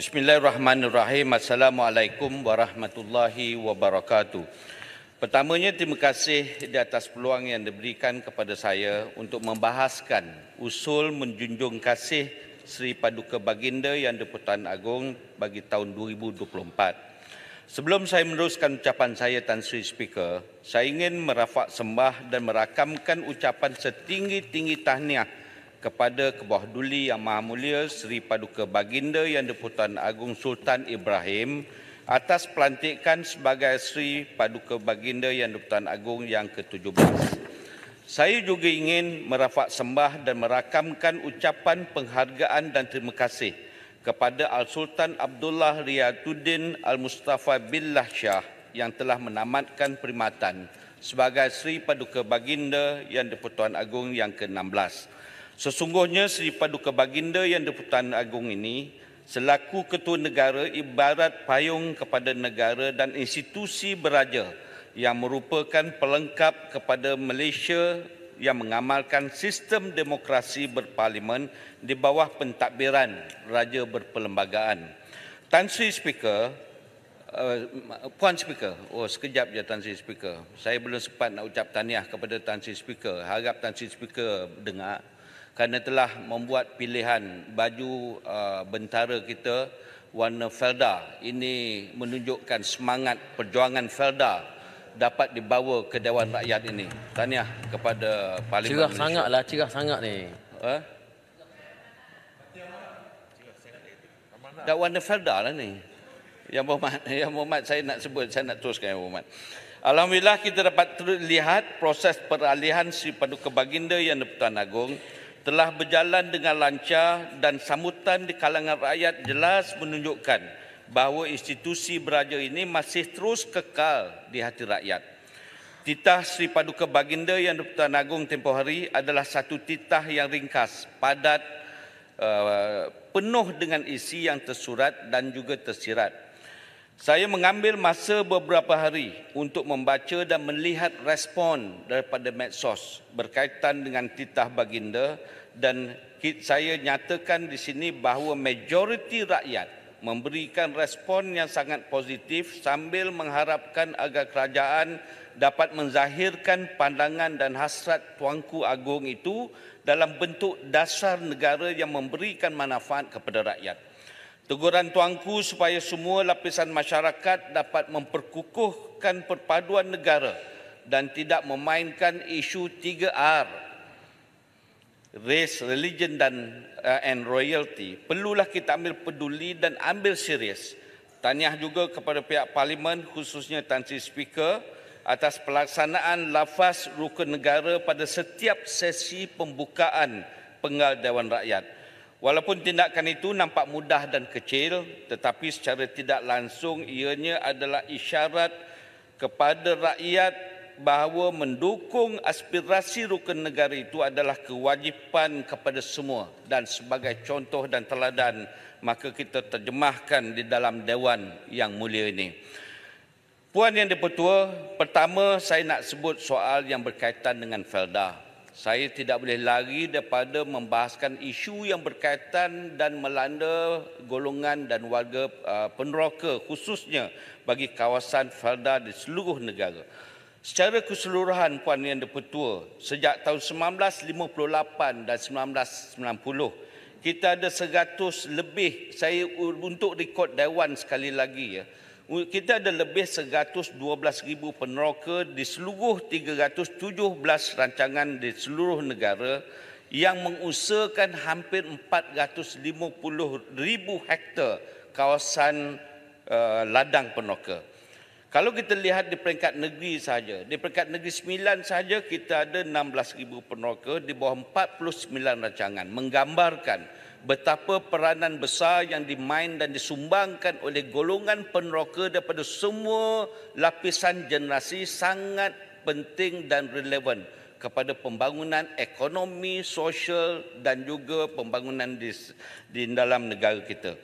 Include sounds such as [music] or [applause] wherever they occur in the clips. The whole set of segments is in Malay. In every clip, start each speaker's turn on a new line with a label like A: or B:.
A: Bismillahirrahmanirrahim. Assalamualaikum warahmatullahi wabarakatuh. Pertamanya terima kasih di atas peluang yang diberikan kepada saya untuk membahaskan usul menjunjung kasih Sri Paduka Baginda yang di Agong bagi tahun 2024. Sebelum saya meneruskan ucapan saya Tan Sri Speaker, saya ingin merafak sembah dan merakamkan ucapan setinggi-tinggi tahniah kepada kebawah duli yang maha mulia Seri Paduka Baginda Yang Deputan Agung Sultan Ibrahim atas pelantikan sebagai Sri Paduka Baginda Yang Deputan Agung yang ke-17. Saya juga ingin merafak sembah dan merakamkan ucapan penghargaan dan terima kasih kepada Al Sultan Abdullah Riyaduddin Al Mustafa Billah Shah yang telah menamatkan perkhidmatan sebagai Sri Paduka Baginda Yang Deputan Agung yang ke-16. Sesungguhnya Sri Paduka Baginda yang diputan agung ini selaku ketua negara ibarat payung kepada negara dan institusi beraja yang merupakan pelengkap kepada Malaysia yang mengamalkan sistem demokrasi berparlimen di bawah pentadbiran Raja Berperlembagaan. Tuan Speaker, uh, Puan Speaker, oh sekejap je Tuan Speaker. Saya belum sempat nak ucap tahniah kepada Tuan Speaker. Harap Tuan Speaker dengar kerana telah membuat pilihan baju uh, bentara kita warna felda ini menunjukkan semangat perjuangan felda dapat dibawa ke Dewan Rakyat ini. Tahniah kepada Parlimen cerah Malaysia. Cerah sangatlah, cerah sangat ni. Eh? Ha? Dah warna felda lah ni. Yang Muhammad, [laughs] yang Muhammad saya nak sebut, saya nak teruskan yang Muhammad. Alhamdulillah kita dapat terlihat proses peralihan si Paduka Baginda yang di Pertuan Agong telah berjalan dengan lancar dan sambutan di kalangan rakyat jelas menunjukkan bahawa institusi beraja ini masih terus kekal di hati rakyat. Titah Sri Paduka Baginda yang di-Pertuan Agong tempoh hari adalah satu titah yang ringkas, padat, eh, penuh dengan isi yang tersurat dan juga tersirat. Saya mengambil masa beberapa hari untuk membaca dan melihat respon daripada medsos berkaitan dengan titah baginda dan saya nyatakan di sini bahawa majoriti rakyat memberikan respon yang sangat positif sambil mengharapkan agar kerajaan dapat menzahirkan pandangan dan hasrat Tuanku Agong itu dalam bentuk dasar negara yang memberikan manfaat kepada rakyat. Teguran Tuanku supaya semua lapisan masyarakat dapat memperkukuhkan perpaduan negara dan tidak memainkan isu 3R race, religion dan uh, and royalty, perlulah kita ambil peduli dan ambil serius. Tahniah juga kepada pihak parlimen khususnya Tan Sri Speaker atas pelaksanaan lafaz rukun negara pada setiap sesi pembukaan penggal Dewan Rakyat. Walaupun tindakan itu nampak mudah dan kecil, tetapi secara tidak langsung ianya adalah isyarat kepada rakyat bahawa mendukung aspirasi rukun negara itu adalah kewajipan kepada semua dan sebagai contoh dan teladan maka kita terjemahkan di dalam dewan yang mulia ini. Puan yang dipertua, pertama saya nak sebut soal yang berkaitan dengan Felda. Saya tidak boleh lari daripada membahaskan isu yang berkaitan dan melanda golongan dan warga uh, peneroka khususnya bagi kawasan Felda di seluruh negara. Secara keseluruhan Puan Yang Dipertua, sejak tahun 1958 dan 1990, kita ada 100 lebih, saya untuk rekod Dewan sekali lagi ya, kita ada lebih 112,000 peneroka di seluruh 317 rancangan di seluruh negara yang mengusahakan hampir 450,000 hektar kawasan uh, ladang peneroka. Kalau kita lihat di peringkat negeri saja, di peringkat negeri sembilan saja kita ada 16,000 peneroka di bawah 49 rancangan menggambarkan betapa peranan besar yang dimain dan disumbangkan oleh golongan peneroka daripada semua lapisan generasi sangat penting dan relevan kepada pembangunan ekonomi, sosial dan juga pembangunan di, di dalam negara kita.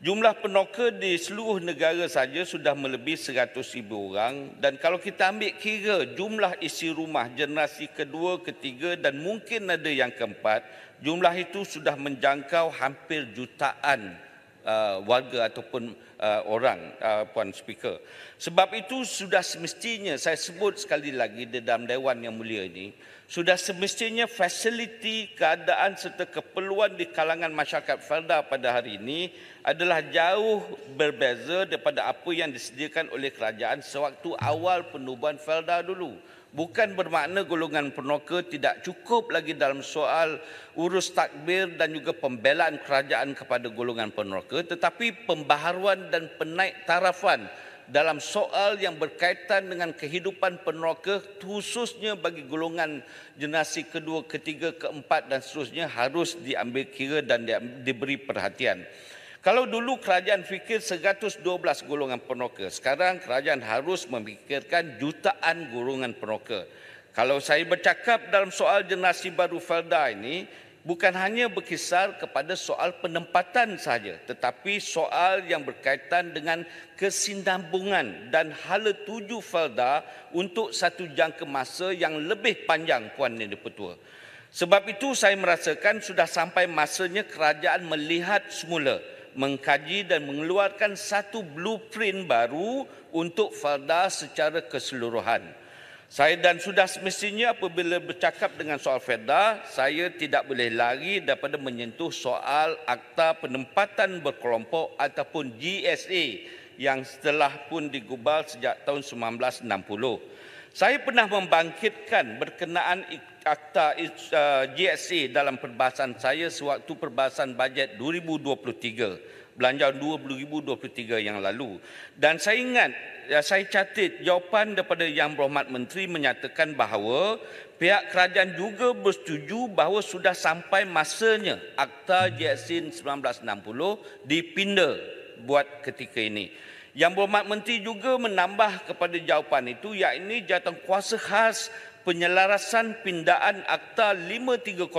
A: Jumlah penoka di seluruh negara saja sudah melebihi 100 ribu orang dan kalau kita ambil kira jumlah isi rumah generasi kedua, ketiga dan mungkin ada yang keempat, jumlah itu sudah menjangkau hampir jutaan uh, warga ataupun uh, orang uh, puan speaker sebab itu sudah semestinya saya sebut sekali lagi di dalam dewan yang mulia ini sudah semestinya fasiliti keadaan serta keperluan di kalangan masyarakat Felda pada hari ini adalah jauh berbeza daripada apa yang disediakan oleh kerajaan sewaktu awal penubuhan Felda dulu bukan bermakna golongan penoka tidak cukup lagi dalam soal urus takbir dan juga pembelaan kerajaan kepada golongan penoka tetapi pembaharuan dan penaik tarafan dalam soal yang berkaitan dengan kehidupan penoka khususnya bagi golongan generasi kedua, ketiga, keempat dan seterusnya harus diambil kira dan diberi perhatian. Kalau dulu kerajaan fikir 112 golongan penoka, sekarang kerajaan harus memikirkan jutaan golongan penoka. Kalau saya bercakap dalam soal generasi baru Felda ini, bukan hanya berkisar kepada soal penempatan saja, tetapi soal yang berkaitan dengan kesinambungan dan hala tuju Felda untuk satu jangka masa yang lebih panjang, Puan Nenek Petua. Sebab itu saya merasakan sudah sampai masanya kerajaan melihat semula mengkaji dan mengeluarkan satu blueprint baru untuk FADA secara keseluruhan. Saya dan sudah semestinya apabila bercakap dengan soal FADA, saya tidak boleh lari daripada menyentuh soal Akta Penempatan Berkelompok ataupun GSA yang setelah pun digubal sejak tahun 1960. Saya pernah membangkitkan berkenaan ikut akta eh, GSA dalam perbahasan saya sewaktu perbahasan bajet 2023 belanjawan 2023 yang lalu dan saya ingat ya, saya catat jawapan daripada Yang Berhormat Menteri menyatakan bahawa pihak kerajaan juga bersetuju bahawa sudah sampai masanya akta GSIN 1960 dipinda buat ketika ini. Yang Berhormat Menteri juga menambah kepada jawapan itu yakni jatuh kuasa khas penyelarasan pindaan Akta 530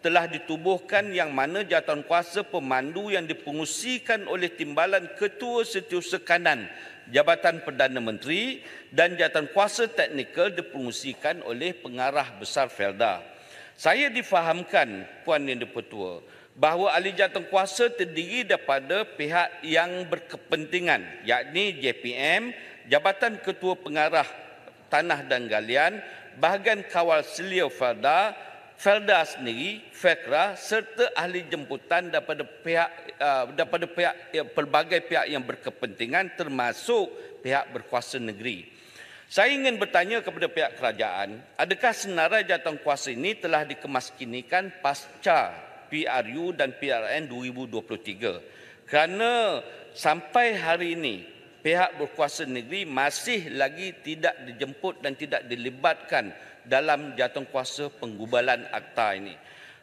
A: telah ditubuhkan yang mana kuasa pemandu yang dipengusikan oleh timbalan Ketua Setiausaha Kanan Jabatan Perdana Menteri dan kuasa teknikal dipengusikan oleh Pengarah Besar Felda. Saya difahamkan Puan Yang Dipertua bahawa ahli kuasa terdiri daripada pihak yang berkepentingan yakni JPM, Jabatan Ketua Pengarah Tanah dan Galian, bahagian kawal selia Felda, Felda sendiri, Fekra serta ahli jemputan daripada pihak uh, daripada pihak eh, pelbagai pihak yang berkepentingan termasuk pihak berkuasa negeri. Saya ingin bertanya kepada pihak kerajaan, adakah senarai jawatan kuasa ini telah dikemaskinikan pasca PRU dan PRN 2023? Kerana sampai hari ini pihak berkuasa negeri masih lagi tidak dijemput dan tidak dilibatkan dalam jatuh kuasa penggubalan akta ini.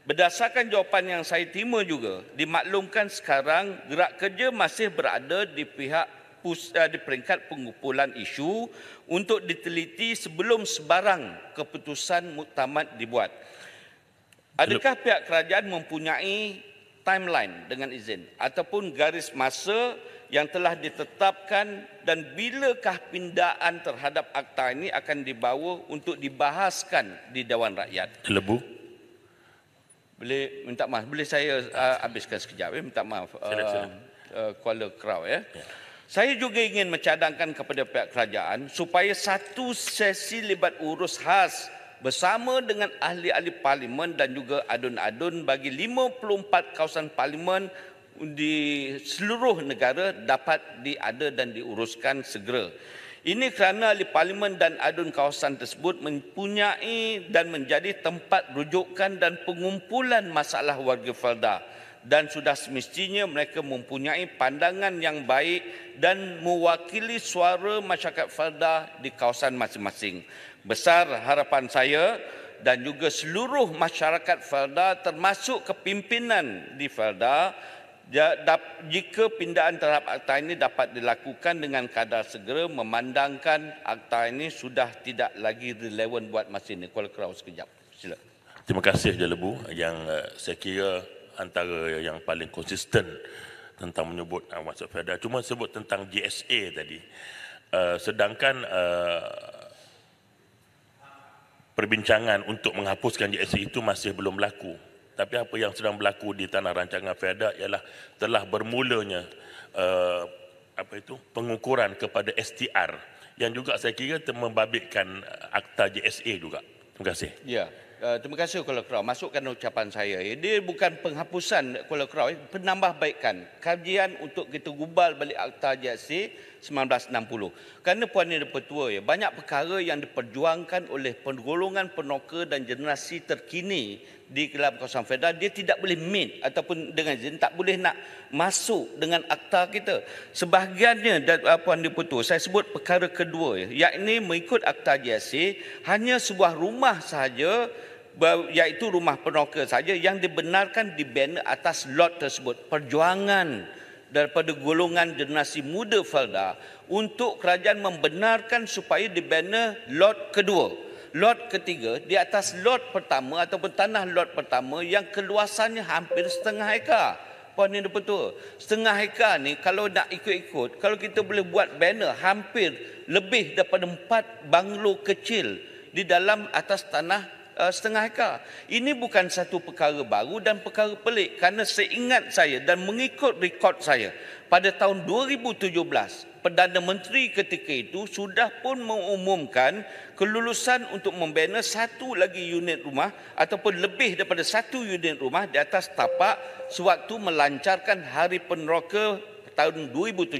A: Berdasarkan jawapan yang saya terima juga, dimaklumkan sekarang gerak kerja masih berada di pihak eh, di peringkat pengumpulan isu untuk diteliti sebelum sebarang keputusan muktamad dibuat. Adakah pihak kerajaan mempunyai timeline dengan izin ataupun garis masa yang telah ditetapkan dan bilakah pindaan terhadap akta ini akan dibawa untuk dibahaskan di Dewan Rakyat? Lebu. Boleh minta maaf, boleh saya uh, habiskan sekejap ya, minta maaf. Uh, Sila, uh, Kuala Krau ya. Eh? ya. Saya juga ingin mencadangkan kepada pihak kerajaan supaya satu sesi libat urus khas bersama dengan ahli-ahli parlimen dan juga adun-adun bagi 54 kawasan parlimen di seluruh negara dapat diada dan diuruskan segera. Ini kerana ahli parlimen dan adun kawasan tersebut mempunyai dan menjadi tempat rujukan dan pengumpulan masalah warga Felda dan sudah semestinya mereka mempunyai pandangan yang baik dan mewakili suara masyarakat Felda di kawasan masing-masing. Besar harapan saya dan juga seluruh masyarakat Felda termasuk kepimpinan di Felda jika pindaan terhadap akta ini dapat dilakukan dengan kadar segera memandangkan akta ini sudah tidak lagi relevan buat masa ini. Kuala Kerau sekejap. Sila. Terima kasih Jelebu yang eh, saya kira antara yang paling konsisten tentang menyebut uh, eh, masuk FEDA. Cuma sebut tentang GSA tadi. Eh, sedangkan perbincangan untuk menghapuskan GSA itu masih belum berlaku. Tapi apa yang sedang berlaku di tanah rancangan FEDA ialah telah bermulanya uh, apa itu pengukuran kepada STR yang juga saya kira membabitkan eh, akta JSA juga. Terima kasih. Ya. Uh, terima kasih Kuala Kerau. Masukkan ucapan saya. Ini bukan penghapusan Kuala Kerau, penambahbaikan kajian untuk kita gubal balik akta JSA 1960. Kerana Puan Yang Dipertua, ya, banyak perkara yang diperjuangkan oleh penggolongan penoka dan generasi terkini di Kelab Kawasan Federal, dia tidak boleh meet ataupun dengan jen tak boleh nak masuk dengan akta kita. Sebahagiannya, ah, Puan Dipertua, saya sebut perkara kedua, ya, yakni mengikut akta GSA, hanya sebuah rumah sahaja iaitu rumah penoka saja yang dibenarkan dibina atas lot tersebut. Perjuangan daripada golongan generasi muda Felda untuk kerajaan membenarkan supaya dibina lot kedua. Lot ketiga di atas lot pertama ataupun tanah lot pertama yang keluasannya hampir setengah hektar. Puan ini betul setengah hektar ni kalau nak ikut-ikut, kalau kita boleh buat banner hampir lebih daripada empat banglo kecil di dalam atas tanah uh, setengah hektar. Ini bukan satu perkara baru dan perkara pelik kerana seingat saya dan mengikut rekod saya pada tahun 2017 Perdana Menteri ketika itu sudah pun mengumumkan kelulusan untuk membina satu lagi unit rumah ataupun lebih daripada satu unit rumah di atas tapak sewaktu melancarkan Hari Peneroka tahun 2017.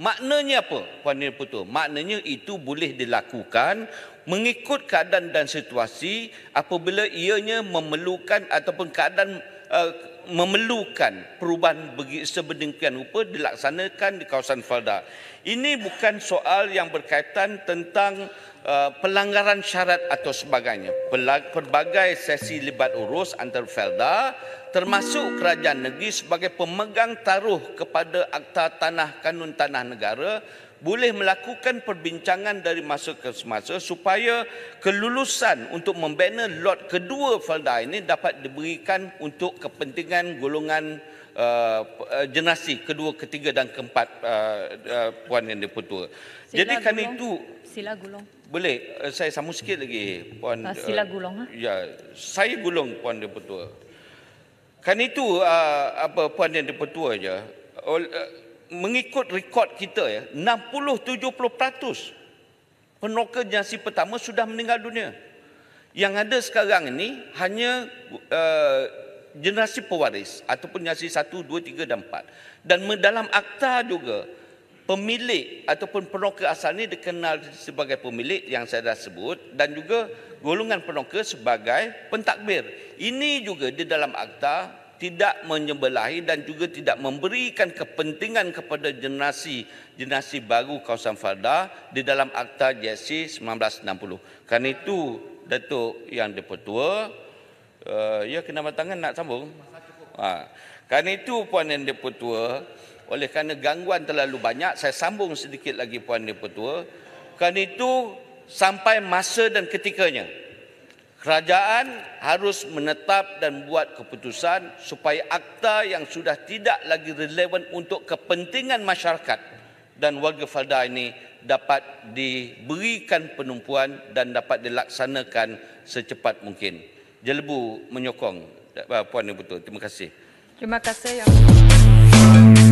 A: Maknanya apa? Puan Nirputu, maknanya itu boleh dilakukan mengikut keadaan dan situasi apabila ianya memerlukan ataupun keadaan uh, memerlukan perubahan begi sebegitu rupa dilaksanakan di kawasan Falda. Ini bukan soal yang berkaitan tentang uh, pelanggaran syarat atau sebagainya. Pelbagai sesi libat urus antar Falda termasuk kerajaan negeri sebagai pemegang taruh kepada akta tanah kanun tanah negara boleh melakukan perbincangan dari masa ke semasa supaya kelulusan untuk membina lot kedua Felda ini dapat diberikan untuk kepentingan golongan uh, uh generasi kedua, ketiga dan keempat uh, uh, Puan Yang Dipertua. Sila Jadi kan itu... Sila gulung. Boleh, uh, saya samu sikit lagi Puan... Ah, uh, sila gulung. Uh, Ya, saya gulung Puan Dipertua. Kan itu uh, apa Puan Yang Dipertua saja mengikut rekod kita ya 60-70% penoka jasi pertama sudah meninggal dunia yang ada sekarang ini hanya uh, generasi pewaris ataupun jasi 1, 2, 3 dan 4 dan dalam akta juga pemilik ataupun penoka asal ini dikenal sebagai pemilik yang saya dah sebut dan juga golongan penoka sebagai pentadbir ini juga di dalam akta tidak menyebelahi dan juga tidak memberikan kepentingan kepada generasi generasi baru kawasan Farda di dalam Akta JSC 1960. Kan itu Datuk Yang Dipertua uh, ya kena tangan nak sambung. Ha. Kerana itu Puan Yang Dipertua oleh kerana gangguan terlalu banyak saya sambung sedikit lagi Puan Dipertua. Kan itu sampai masa dan ketikanya. Kerajaan harus menetap dan buat keputusan supaya akta yang sudah tidak lagi relevan untuk kepentingan masyarakat dan warga Falda ini dapat diberikan penumpuan dan dapat dilaksanakan secepat mungkin. Jelebu menyokong eh, Puan Ibu Tua. Terima kasih. Terima kasih. Yang...